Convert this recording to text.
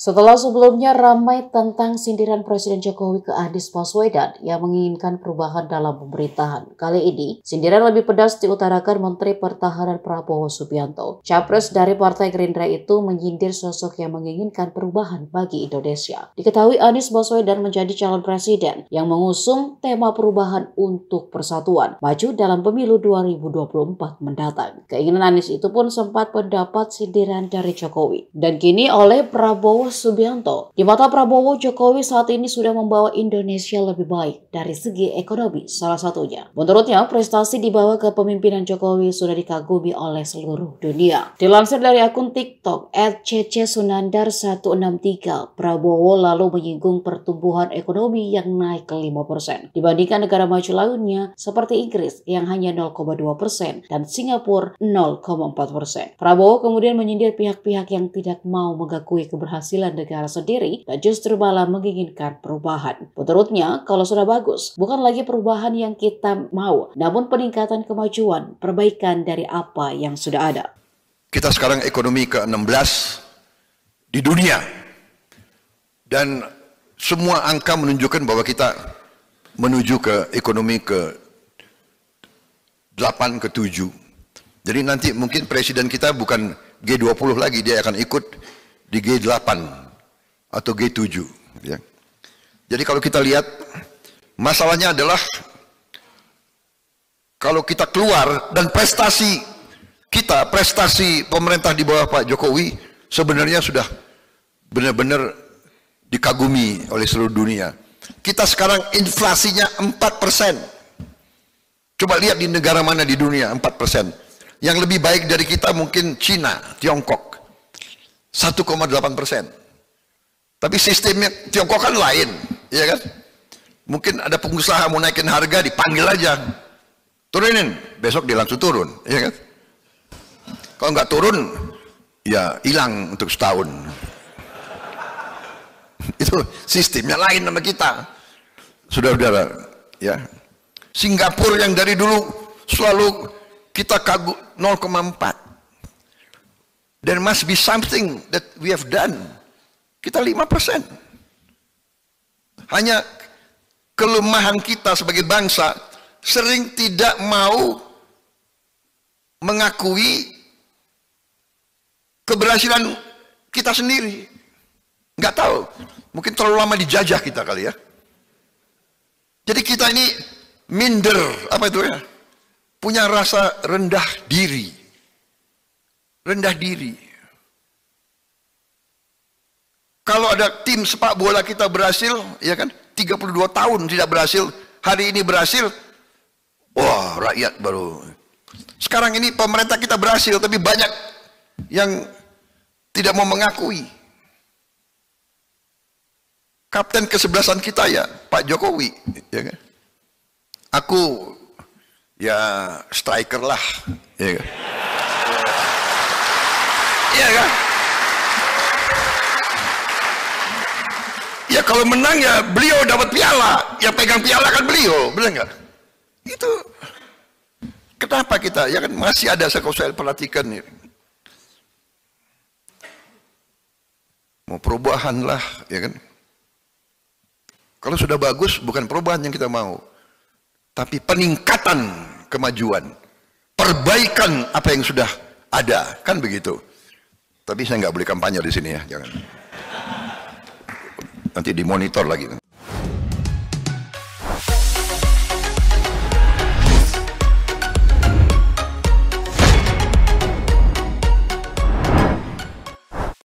Setelah sebelumnya ramai tentang sindiran Presiden Jokowi ke Anies Baswedan yang menginginkan perubahan dalam pemerintahan. Kali ini, sindiran lebih pedas diutarakan Menteri Pertahanan Prabowo Subianto. Capres dari Partai Gerindra itu menyindir sosok yang menginginkan perubahan bagi Indonesia. Diketahui Anies Baswedan menjadi calon presiden yang mengusung tema perubahan untuk persatuan maju dalam pemilu 2024 mendatang. Keinginan Anies itu pun sempat mendapat sindiran dari Jokowi. Dan kini oleh Prabowo Subianto. Di mata Prabowo, Jokowi saat ini sudah membawa Indonesia lebih baik dari segi ekonomi salah satunya. Menurutnya, prestasi di bawah kepemimpinan Jokowi sudah dikagumi oleh seluruh dunia. Dilansir dari akun TikTok, ccsunandar 163, Prabowo lalu menyinggung pertumbuhan ekonomi yang naik ke 5% dibandingkan negara maju lainnya seperti Inggris yang hanya 0,2% dan Singapura 0,4%. Prabowo kemudian menyindir pihak-pihak yang tidak mau mengakui keberhasilan penghasilan negara sendiri dan justru malah menginginkan perubahan. Menurutnya, kalau sudah bagus, bukan lagi perubahan yang kita mau, namun peningkatan kemajuan, perbaikan dari apa yang sudah ada. Kita sekarang ekonomi ke-16 di dunia. Dan semua angka menunjukkan bahwa kita menuju ke ekonomi ke 8 ke 7. Jadi nanti mungkin presiden kita bukan G20 lagi, dia akan ikut di G8 atau G7. Ya. Jadi kalau kita lihat masalahnya adalah kalau kita keluar dan prestasi kita, prestasi pemerintah di bawah Pak Jokowi sebenarnya sudah benar-benar dikagumi oleh seluruh dunia. Kita sekarang inflasinya 4 Coba lihat di negara mana di dunia 4 Yang lebih baik dari kita mungkin Cina, Tiongkok. 1,8 persen. Tapi sistemnya Tiongkok kan lain, ya kan? Mungkin ada pengusaha mau naikin harga dipanggil aja. Turunin, besok dia langsung turun, ya kan? Kalau nggak turun, ya hilang untuk setahun. Itu sistemnya lain sama kita. Saudara-saudara, ya. Singapura yang dari dulu selalu kita kagum 0,4. There must be something that we have done. Kita 5%. Hanya kelemahan kita sebagai bangsa sering tidak mau mengakui keberhasilan kita sendiri. Nggak tahu. Mungkin terlalu lama dijajah kita kali ya. Jadi kita ini minder, apa itu ya? Punya rasa rendah diri rendah diri. Kalau ada tim sepak bola kita berhasil, ya kan? 32 tahun tidak berhasil, hari ini berhasil, wah rakyat baru. Sekarang ini pemerintah kita berhasil, tapi banyak yang tidak mau mengakui. Kapten kesebelasan kita ya, Pak Jokowi. Ya kan? Aku ya striker lah. Ya kan? Iya kan? Ya kalau menang ya beliau dapat piala. Ya pegang piala kan beliau, benar nggak? Itu kenapa kita? Ya kan masih ada saya kalau saya perhatikan nih. Mau perubahan lah, ya kan? Kalau sudah bagus bukan perubahan yang kita mau, tapi peningkatan kemajuan, perbaikan apa yang sudah ada, kan begitu. Tapi saya nggak boleh kampanye di sini ya, jangan. Nanti dimonitor lagi.